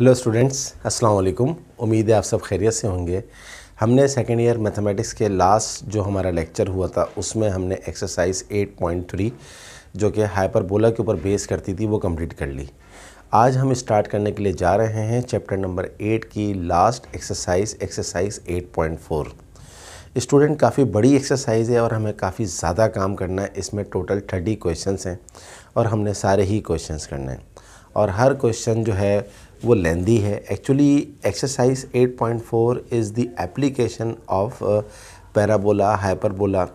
hello students अस्सलाम वालेकुम उम्मीद है आप सब खैरियत से होंगे हमने सेकेंड ईयर मैथमेटिक्स के लास्ट जो हमारा लेक्चर हुआ था उसमें हमने एक्सरसाइज 8.3 जो कि हाइपरबोला के ऊपर बेस करती थी वो कंप्लीट कर ली आज हम स्टार्ट करने के लिए जा रहे हैं चैप्टर नंबर एट की last exercise exercise eight student काफ़ी बड़ी एक्सरसाइज है और हमें काफ़ी ज़्यादा काम करना है इसमें टोटल थर्टी क्वेश्चन हैं और हमने सारे ही क्वेश्चन करने हैं और हर क्वेश्चन जो है वो लेंदी है actually exercise 8.4 is the application of parabola hyperbola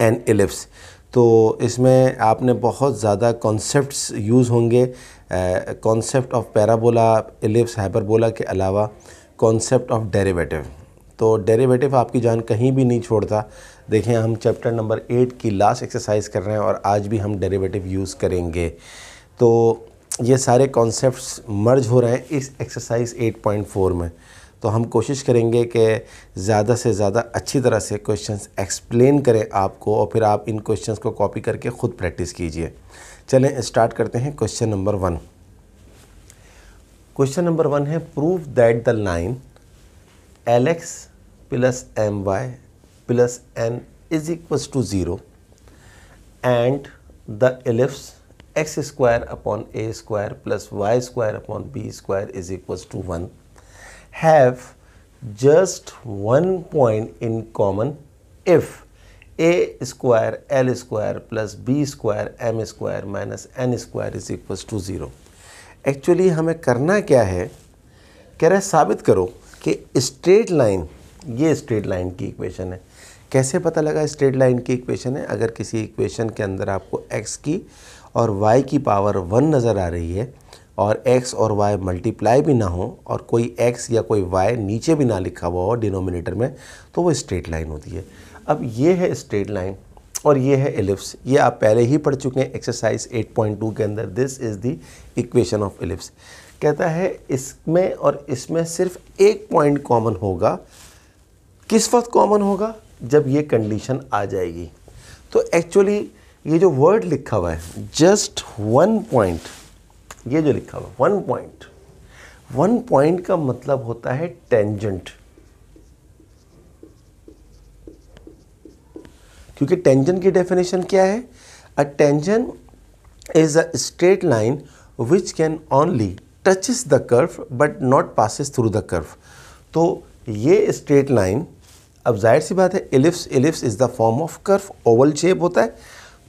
and ellipse तो इसमें आपने बहुत ज़्यादा कॉन्सेप्ट्स यूज़ होंगे concept of parabola ellipse hyperbola के अलावा कॉन्सेप्ट ऑफ डेरिवेटिव तो डेरिवेटिव आपकी जान कहीं भी नहीं छोड़ता देखें हम चैप्टर नंबर एट की लास्ट एक्सरसाइज कर रहे हैं और आज भी हम डेरिवेटिव यूज़ करेंगे तो ये सारे कॉन्सेप्ट्स मर्ज हो रहे हैं इस एक्सरसाइज 8.4 में तो हम कोशिश करेंगे कि ज़्यादा से ज़्यादा अच्छी तरह से क्वेश्चंस एक्सप्लेन करें आपको और फिर आप इन क्वेश्चंस को कॉपी करके ख़ुद प्रैक्टिस कीजिए चलें स्टार्ट करते हैं question number one question number one है prove that the line l x plus m y plus n is equals to zero and the ellipse x square upon a square plus y square upon b square is equals to one have just one point in common if a square L square plus B square M square minus N square is equals to zero actually हमें करना क्या है कह रहे साबित करो कि straight line ये स्ट्रेट लाइन की इक्वेशन है कैसे पता लगा स्ट्रेट लाइन की इक्वेशन है अगर किसी इक्वेशन के अंदर आपको एक्स की और वाई की पावर वन नज़र आ रही है और एक्स और वाई मल्टीप्लाई भी ना हो और कोई एक्स या कोई वाई नीचे भी ना लिखा हुआ हो डिनोमिनेटर में तो वो स्ट्रेट लाइन होती है अब ये है स्ट्रेट लाइन और ये है एलिप्स ये आप पहले ही पढ़ चुके हैं एक्सरसाइज 8.2 के अंदर this is the equation of ellipse कहता है इसमें और इसमें सिर्फ एक पॉइंट कॉमन होगा किस वक्त कॉमन होगा जब ये कंडीशन आ जाएगी तो एक्चुअली ये जो वर्ड लिखा हुआ है जस्ट वन पॉइंट ये जो लिखा हुआ वन पॉइंट वन पॉइंट का मतलब होता है टेंजेंट क्योंकि टेंजन की डेफिनेशन क्या है a tangent is a straight line which can only touches the curve but not passes through the curve तो ये स्ट्रेट लाइन अब जाहिर सी बात है ellipse ellipse is the form of curve oval shape होता है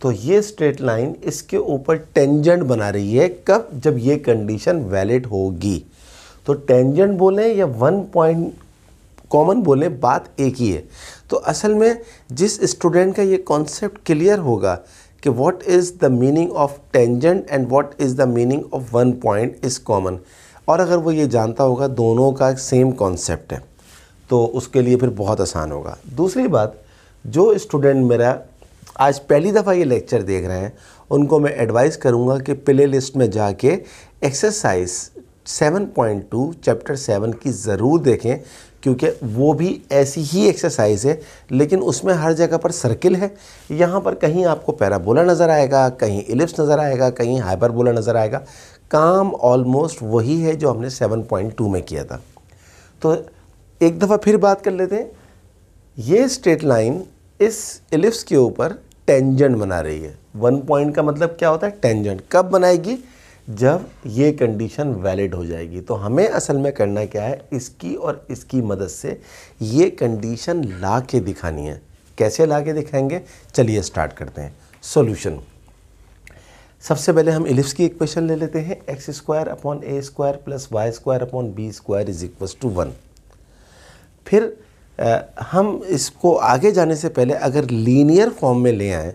तो ये स्ट्रेट लाइन इसके ऊपर टेंजेंट बना रही है कब जब ये कंडीशन वैलिड होगी तो टेंजेंट बोलें या वन पॉइंट कॉमन बोलें बात एक ही है तो असल में जिस स्टूडेंट का ये कॉन्सेप्ट क्लियर होगा कि what is the meaning of tangent and what is the meaning of one point is common और अगर वो ये जानता होगा दोनों का सेम कॉन्सेप्ट है तो उसके लिए फिर बहुत आसान होगा दूसरी बात जो स्टूडेंट मेरा आज पहली दफ़ा ये लेक्चर देख रहे हैं उनको मैं एडवाइस करूँगा कि प्ले लिस्ट में जाके एक्सरसाइज 7.2 चैप्टर 7 की ज़रूर देखें क्योंकि वो भी ऐसी ही एक्सरसाइज है लेकिन उसमें हर जगह पर सर्किल है यहाँ पर कहीं आपको पैराबोला नज़र आएगा कहीं इलिप्स नज़र आएगा कहीं हाइपरबोला नज़र आएगा काम ऑलमोस्ट वही है जो हमने 7.2 में किया था तो एक दफ़ा फिर बात कर लेते हैं ये स्ट्रेट लाइन इस एलिप्स के ऊपर टेंजेंट बना रही है वन पॉइंट का मतलब क्या होता है टेंजेंट कब बनाएगी जब ये कंडीशन वैलिड हो जाएगी तो हमें असल में करना क्या है इसकी और इसकी मदद से ये कंडीशन ला के दिखानी है कैसे ला के दिखाएंगे चलिए स्टार्ट करते हैं सॉल्यूशन सबसे पहले हम इलिप्स की इक्वेशन ले लेते हैं x square upon a square plus y square upon b square is equal to one फिर आ, हम इसको आगे जाने से पहले अगर लीनियर फॉर्म में ले आएँ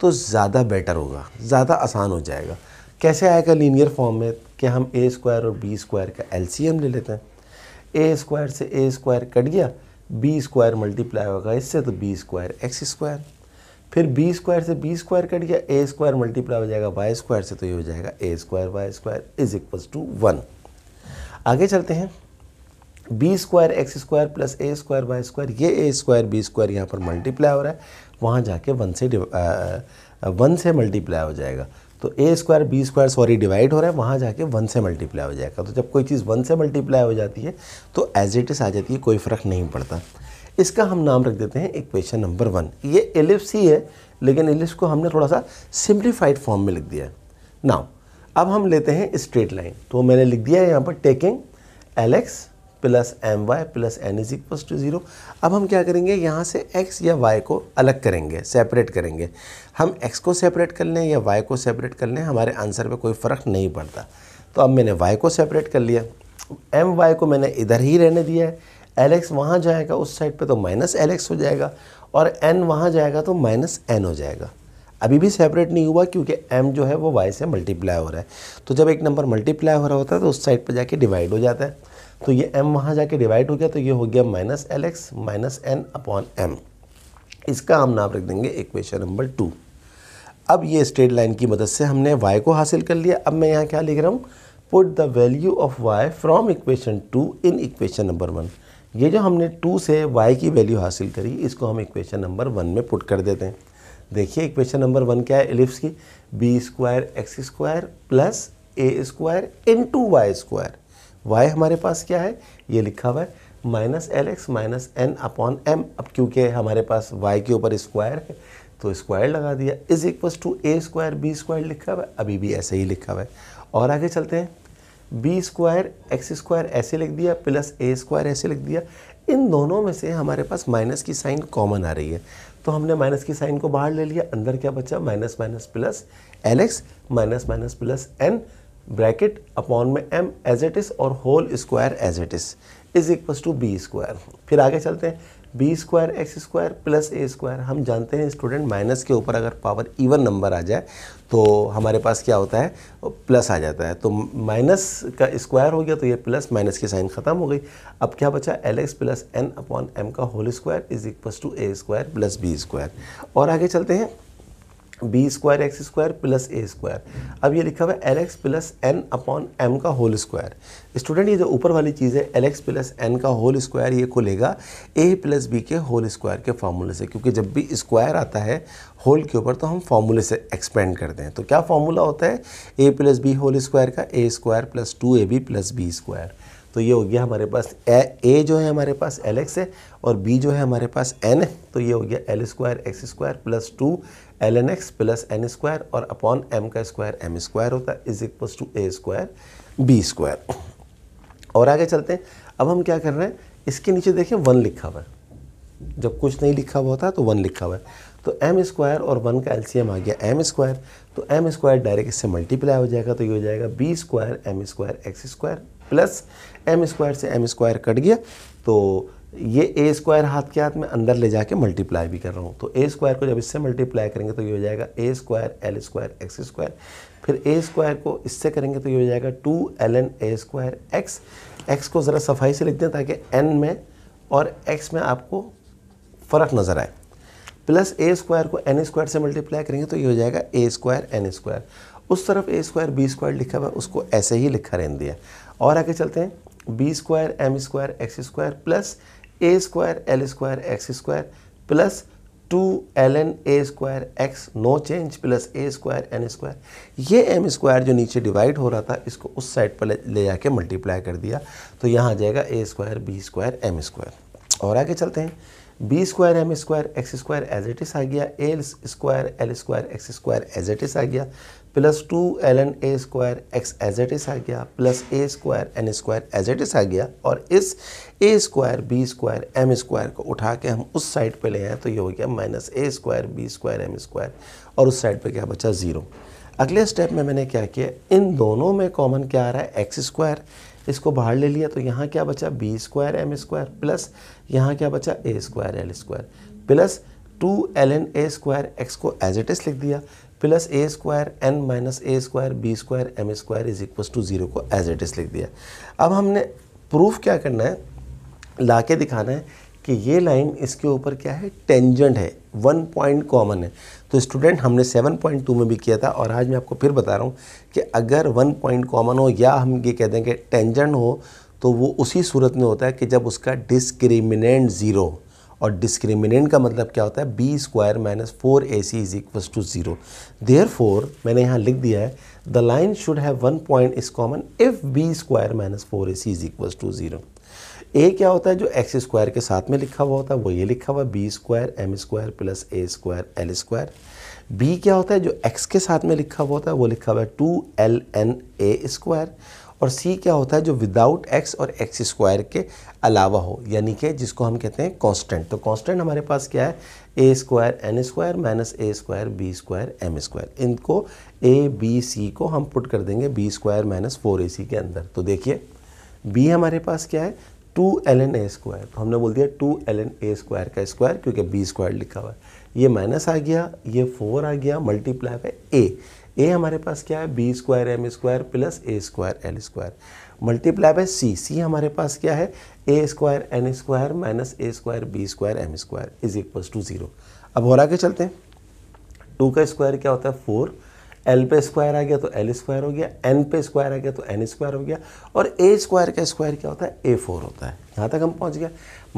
तो ज़्यादा बेटर होगा ज़्यादा आसान हो जाएगा कैसे आएगा लीनियर फॉर्म में कि हम ए स्क्वायर और बी स्क्वायर का एल ले लेते हैं ए स्क्वायर से ए स्क्वायर कट गया बी स्क्वायर मल्टीप्लाई होगा इससे तो बी स्क्वायर एक्स स्क्वायर फिर बी स्क्वायर से बी स्क्वायर कट गया ए स्क्वायर मल्टीप्लाई हो जाएगा वाई स्क्वायर से तो ये हो जाएगा ए square y square is equal to one आगे चलते हैं B square x square plus ए स्क्वायर वाई स्क्वायर ये ए स्क्वायर बी स्क्वायर यहाँ पर मल्टीप्लाई हो रहा है वहाँ जाके वन से वन से मल्टीप्लाई हो जाएगा तो a square B square sorry divide हो रहा है वहाँ जाके वन से मल्टीप्लाई हो जाएगा तो जब कोई चीज़ वन से मल्टीप्लाई हो जाती है तो एज इट इज़ आ जाती है कोई फ़र्क नहीं पड़ता इसका हम नाम रख देते हैं इक्वेशन नंबर वन ये एलिप्स ही है लेकिन एलिप्स को हमने थोड़ा सा सिंप्लीफाइड फॉर्म में लिख दिया है नाउ अब हम लेते हैं स्ट्रेट लाइन तो मैंने लिख दिया है यहाँ पर taking l x plus m y plus n is equal to zero अब हम क्या करेंगे यहाँ से एक्स या वाई को अलग करेंगे सेपरेट करेंगे हम एक्स को सेपरेट कर लें या वाई को सेपरेट कर लें हमारे आंसर में कोई फ़र्क नहीं पड़ता तो अब मैंने वाई को सेपरेट कर लिया एम वाई को मैंने इधर ही रहने दिया है एल एक्स वहाँ जाएगा उस साइड पे तो माइनस एल एक्स हो जाएगा और एन वहाँ जाएगा तो माइनस एन हो जाएगा अभी भी सेपरेट नहीं हुआ क्योंकि एम जो है वो वाई से मल्टीप्लाई हो रहा है तो जब एक नंबर मल्टीप्लाई हो रहा होता है तो उस साइड पर जाके डिवाइड हो जाता है तो ये m वहाँ जाके डिवाइड हो गया तो ये हो गया minus l x minus n upon m इसका हम नाम रख देंगे इक्वेशन नंबर टू अब ये स्ट्रेट लाइन की मदद से हमने y को हासिल कर लिया अब मैं यहाँ क्या लिख रहा हूँ put the value of y from equation two in equation number one ये जो हमने टू से y की वैल्यू हासिल करी इसको हम इक्वेशन नंबर वन में पुट कर देते हैं देखिए इक्वेशन नंबर वन क्या है एलिप्स की b square x square plus ए square into y square y हमारे पास क्या है ये लिखा हुआ है minus l x minus n upon m अब क्योंकि हमारे पास वाई के ऊपर स्क्वायर है तो स्क्वायर लगा दिया is equals to A square B square लिखा हुआ है अभी भी ऐसे ही लिखा हुआ है और आगे चलते हैं बी स्क्वायर एक्स स्क्वायर ऐसे लिख दिया प्लस ए स्क्वायर ऐसे लिख दिया इन दोनों में से हमारे पास माइनस की साइन कॉमन आ रही है तो हमने माइनस की साइन को बाहर ले लिया अंदर क्या बचा minus minus plus l x minus minus plus n bracket upon में एम एज इट इज़ और whole square as it is is equals to b square फिर आगे चलते हैं B square x square plus ए स्क्वायर हम जानते हैं student minus के ऊपर अगर पावर इवन नंबर आ जाए तो हमारे पास क्या होता है प्लस आ जाता है तो माइनस का स्क्वायर हो गया तो ये प्लस माइनस की साइन ख़त्म हो गई अब क्या बचा l x plus n upon M का whole square is equals to A square plus B square और आगे चलते हैं B square x square plus ए स्क्वायर अब ये लिखा हुआ है l x plus n upon M का होल स्क्वायर स्टूडेंट ये जो ऊपर वाली चीज़ है एल एक्स प्लस एन का होल स्क्वायर ये खुलेगा ए प्लस बी के होल स्क्वायर के फार्मूले से क्योंकि जब भी स्क्वायर आता है होल के ऊपर तो हम फार्मूले से एक्सपेंड करते हैं तो क्या फार्मूला होता है a plus b whole square का a square plus two a b plus B square तो ये हो गया हमारे पास ए ए जो है हमारे पास एल एक्स है और बी जो है हमारे पास एन है तो ये हो गया L square x square plus two L N X plus N square और अपॉन एम का स्क्वायर एम स्क्वायर होता है is equals to A square B square और आगे चलते हैं अब हम क्या कर रहे हैं इसके नीचे देखें वन लिखा हुआ है जब कुछ नहीं लिखा हुआ होता तो वन लिखा हुआ है तो एम स्क्वायर और वन का एलसीएम आ गया एम स्क्वायर तो एम स्क्वायर डायरेक्ट इससे मल्टीप्लाई हो जाएगा तो ये हो जाएगा B square M square x square plus M square से एम स्क्वायर कट गया तो ये ए स्क्वायर हाथ के हाथ में अंदर ले जाके मल्टीप्लाई भी कर रहा हूँ तो ए स्क्वायर को जब इससे मल्टीप्लाई करेंगे तो ये हो जाएगा ए square L square x square फिर ए स्क्वायर को इससे करेंगे तो ये हो जाएगा two L N A square X X को ज़रा सफाई से लिख दें ताकि एन में और एक्स में आपको फ़र्क नज़र आए प्लस ए स्क्वायर को एन स्क्वायर से मल्टीप्लाई करेंगे तो ये हो जाएगा ए स्क्वायर एन स्क्वायर उस तरफ ए स्क्वायर बी स्क्वायर लिखा हुआ है उसको ऐसे ही लिखा रहने दिया और आगे चलते हैं B square M square x square plus A square L square x square plus two L N A square X no change plus A square N square ये एम स्क्वायर जो नीचे डिवाइड हो रहा था इसको उस साइड पर ले, जाके मल्टीप्लाई कर दिया तो यहाँ आ जाएगा ए square B square M square और आगे चलते हैं B square M square x square as it is आ गया L square L square x square as it is आ गया plus two L N A square X as it is आ गया plus A square N square as it is आ गया और इस A square B square M square को उठा के हम उस साइड पे ले आए तो ये हो गया minus A square B square M square और उस साइड पे क्या बचा ज़ीरो अगले स्टेप में मैंने क्या किया इन दोनों में कॉमन क्या आ रहा है एक्स स्क्वायर इसको बाहर ले लिया तो यहाँ क्या बचा B square M square plus यहाँ क्या बचा A square L square plus two L N A square X को एज इट इज लिख दिया plus A square N minus A square B square M square is equal to zero को as it is लिख दिया अब हमने proof क्या करना है ला के दिखाना है कि ये लाइन इसके ऊपर क्या है टेंजेंट है वन पॉइंट कॉमन है तो स्टूडेंट हमने सेवन पॉइंट टू में भी किया था और आज मैं आपको फिर बता रहा हूँ कि अगर वन पॉइंट कॉमन हो या हम ये कह दें कि टेंजेंट हो तो वो उसी सूरत में होता है कि जब उसका डिस्क्रिमिनेंट ज़ीरो और डिस्क्रिमिनेंट का मतलब क्या होता है B square minus four A C is equal to zero therefore मैंने यहाँ लिख दिया है the line should have one point is common if B square minus four A C is equal to zero ए क्या होता है जो एक्स स्क्वायर के साथ में लिखा हुआ होता है वो ये लिखा हुआ है B square M square plus ए स्क्वायर एल स्क्वायर बी क्या होता है जो एक्स के साथ में लिखा हुआ होता है वो लिखा हुआ है two L N A square और सी क्या होता है जो विदाउट एक्स और एक्स स्क्वायर के अलावा हो यानी कि जिसको हम कहते हैं कॉन्स्टेंट तो कॉन्स्टेंट हमारे पास क्या है A square N square minus A square B square M square इनको ए बी सी को हम पुट कर देंगे B square minus four A C के अंदर तो देखिए बी हमारे पास क्या है two L N A square तो हमने बोल दिया two L N A square का स्क्वायर क्योंकि बी स्क्वायर लिखा हुआ है ये माइनस आ गया ये फोर आ गया मल्टीप्लाई बाय ए ए हमारे पास क्या है B square M square plus A square L square multiply by C C हमारे पास क्या है A square N square minus A square B square M square is equals to zero अब और आगे चलते हैं टू का स्क्वायर क्या होता है फोर एल पे स्क्वायर आ गया तो एल स्क्वायर हो गया एन पे स्क्वायर आ गया तो एन स्क्वायर हो गया और ए स्क्वायर का स्क्वायर क्या होता है ए फोर होता है यहाँ तक हम पहुँच गया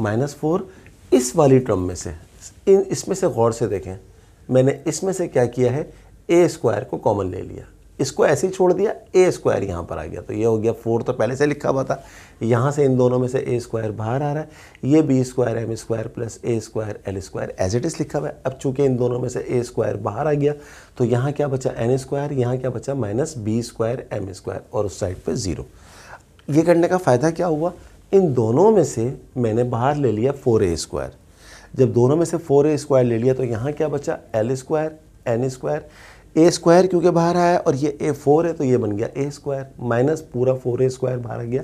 माइनस फोर इस वाली टर्म में से इन इसमें से गौर से देखें मैंने इसमें से क्या किया है ए स्क्वायर को कॉमन ले लिया इसको ऐसे ही छोड़ दिया ए स्क्वायर यहाँ पर आ गया तो ये हो गया फोर तो पहले से लिखा हुआ था यहाँ से इन दोनों में से ए स्क्वायर बाहर आ रहा है ये B square M square plus A square L square as it is लिखा हुआ है अब चूंकि इन दोनों में से ए स्क्वायर बाहर आ गया तो यहाँ क्या बचा एन स्क्वायर यहाँ क्या बचा minus B square M square और उस साइड पर ज़ीरो ये करने का फ़ायदा क्या हुआ इन दोनों में से मैंने बाहर ले लिया फोर ए स्क्वायर जब दोनों में से फोर ए स्क्वायर ले लिया तो यहाँ क्या बचा L square N square A square क्योंकि बाहर आया और ये ए फोर है तो ये बन गया ए स्क्वायर माइनस पूरा फोर ए स्क्वायर बाहर आ गया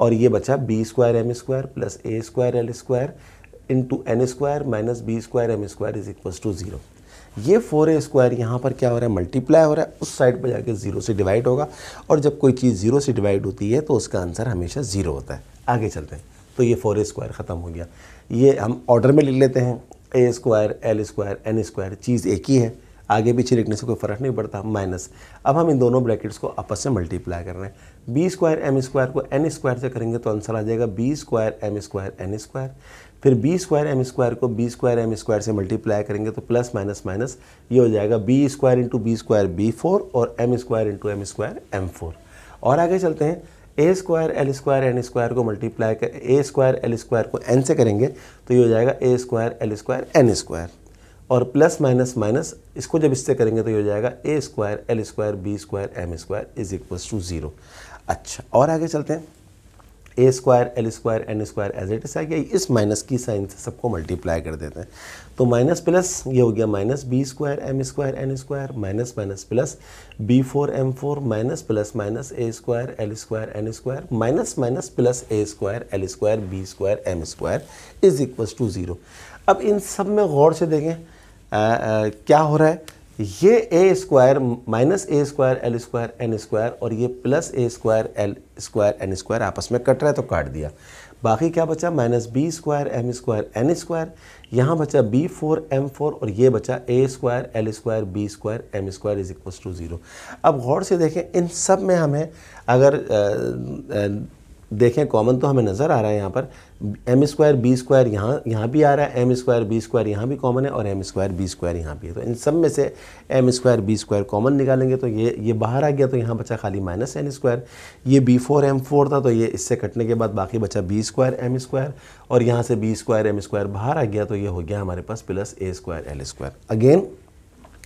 और ये बचा B square M square plus A square L square into N square minus B square M square is equal to zero ये फोर ए स्क्वायर यहाँ पर क्या हो रहा है मल्टीप्लाई हो रहा है उस साइड पर जाके ज़ीरो से डिवाइड होगा और जब कोई चीज़ ज़ीरो से डिवाइड होती है तो उसका आंसर हमेशा ज़ीरो होता है आगे चलते हैं तो ये फोर ए स्क्वायर ख़त्म हो गया ये हम ऑर्डर में लिख लेते हैं ए square L square N square चीज़ एक ही है आगे पीछे लिखने से कोई फ़र्क नहीं पड़ता माइनस अब हम इन दोनों ब्रैकेट्स को आपस में मल्टीप्लाई कर रहे हैं बी स्क्वायर एम स्क्वायर को एन स्क्वायर से करेंगे तो आंसर आ जाएगा B square M square N square फिर बी स्क्वायर एम स्क्वायर को बी स्क्वायर एम स्क्वायर से मल्टीप्लाई करेंगे तो प्लस माइनस माइनस ये हो जाएगा B square into B square B four और M square into M square M four और आगे चलते हैं ए square L square N square को मल्टीप्लाई कर ए स्क्वायर एल स्क्वायर को एन से करेंगे तो ये हो जाएगा ए square L square N square और प्लस माइनस माइनस इसको जब इससे करेंगे तो ये हो जाएगा ए square L square B square M square is equals to zero अच्छा और आगे चलते हैं ए square L square N square as it is आ गया इस माइनस की साइन से सबको मल्टीप्लाई कर देते हैं तो माइनस प्लस ये हो गया minus B square M square N square minus minus plus B four M four minus plus minus A square L square N square minus minus plus A square L square B square M square is equal to zero अब इन सब में गौर से देखें क्या हो रहा है ये ए square minus A square L square N square और ये प्लस ए square L square N square आपस में कट रहा है तो काट दिया बाकी क्या बचा minus B square M square N square यहाँ बचा बी फोर एम फोर और ये बचा A square L square B square M square is equal to zero अब गौर से देखें इन सब में हमें अगर आ, आ, देखें कॉमन तो हमें नज़र आ रहा है यहाँ पर एम स्क्वायर बी स्क्वायर यहाँ यहाँ भी आ रहा है एम स्क्वायर बी स्क्वायर यहाँ भी कॉमन है और एम स्क्वायर बी स्क्वायर यहाँ भी है तो इन सब में से M square B square common निकालेंगे तो ये ये बाहर आ गया तो यहाँ बचा खाली माइनस एन स्क्वायर ये बी फोर एम फोर था तो ये इससे कटने के बाद बाकी बचा बी स्क्वायर एम स्क्वायर और यहाँ से बी स्क्वायर एम स्क्वायर बाहर आ गया तो ये हो गया हमारे पास प्लस ए स्क्वायर एल स्क्वायर अगेन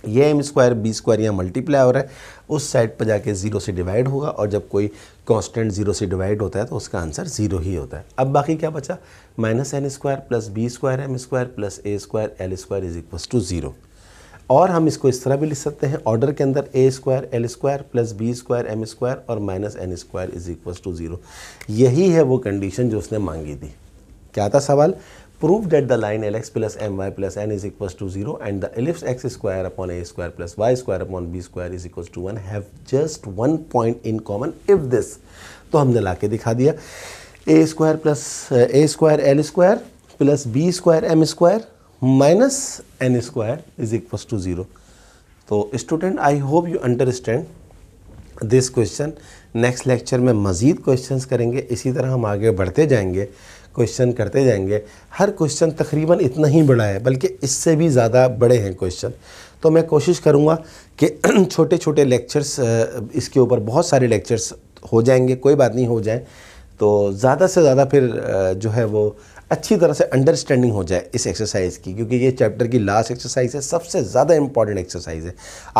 ये एम स्क्वायर बी स्क्वायर यहाँ मल्टीप्लाई हो रहा है उस साइड पर जाके ज़ीरो से डिवाइड होगा और जब कोई कांस्टेंट ज़ीरो से डिवाइड होता है तो उसका आंसर ज़ीरो ही होता है अब बाकी क्या बचा minus N square plus B square M square plus A square L square is equal to zero और हम इसको इस तरह भी लिख सकते हैं ऑर्डर के अंदर A square L square plus B square M square और minus N square is equal to zero यही है वो कंडीशन जो उसने मांगी थी क्या था सवाल prove that the line Lx plus my plus n is equals to 0 and the ellipse x square upon a square plus y square upon b square is equals to 1 have just one point in common if this तो हमने ला के दिखा दिया A square plus A square L square plus B square M square minus N square is equals to zero तो student I hope you understand this question next lecture में मज़ीद questions करेंगे इसी तरह हम आगे बढ़ते जाएंगे क्वेश्चन करते जाएंगे हर क्वेश्चन तकरीबन इतना ही बड़ा है बल्कि इससे भी ज़्यादा बड़े हैं क्वेश्चन तो मैं कोशिश करूँगा कि छोटे छोटे लेक्चर्स इसके ऊपर बहुत सारे लेक्चर्स हो जाएंगे कोई बात नहीं हो जाए तो ज़्यादा से ज़्यादा फिर जो है वो अच्छी तरह से अंडरस्टैंडिंग हो जाए इस एक्सरसाइज की क्योंकि ये चैप्टर की लास्ट एक्सरसाइज है सबसे ज़्यादा इंपॉर्टेंट एक्सरसाइज है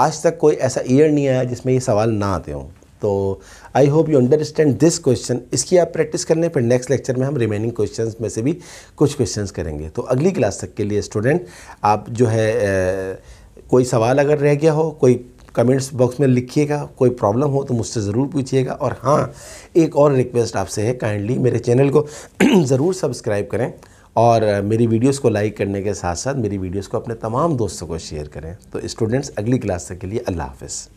आज तक कोई ऐसा ईयर नहीं आया जिसमें ये सवाल ना आते हों तो I hope you understand this question इसकी आप प्रैक्टिस करने पर नेक्स्ट लेक्चर में हम रिमेनिंग क्वेश्चंस में से भी कुछ क्वेश्चंस करेंगे तो अगली क्लास तक के लिए स्टूडेंट आप जो है ए, कोई सवाल अगर रह गया हो कोई कमेंट्स बॉक्स में लिखिएगा कोई प्रॉब्लम हो तो मुझसे ज़रूर पूछिएगा और हाँ एक और रिक्वेस्ट आपसे है काइंडली मेरे चैनल को ज़रूर सब्सक्राइब करें और मेरी वीडियोस को लाइक करने के साथ साथ मेरी वीडियोस को अपने तमाम दोस्तों को शेयर करें तो स्टूडेंट्स अगली क्लास तक के लिए अल्लाह हाफिज़